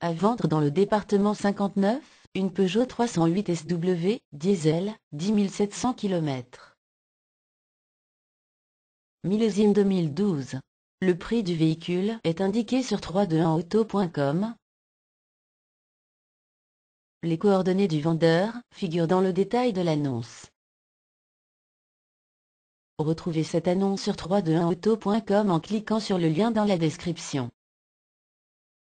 À vendre dans le département 59, une Peugeot 308 SW, diesel, 10 700 km. Millésime 2012. Le prix du véhicule est indiqué sur 321auto.com. Les coordonnées du vendeur figurent dans le détail de l'annonce. Retrouvez cette annonce sur 321auto.com en cliquant sur le lien dans la description.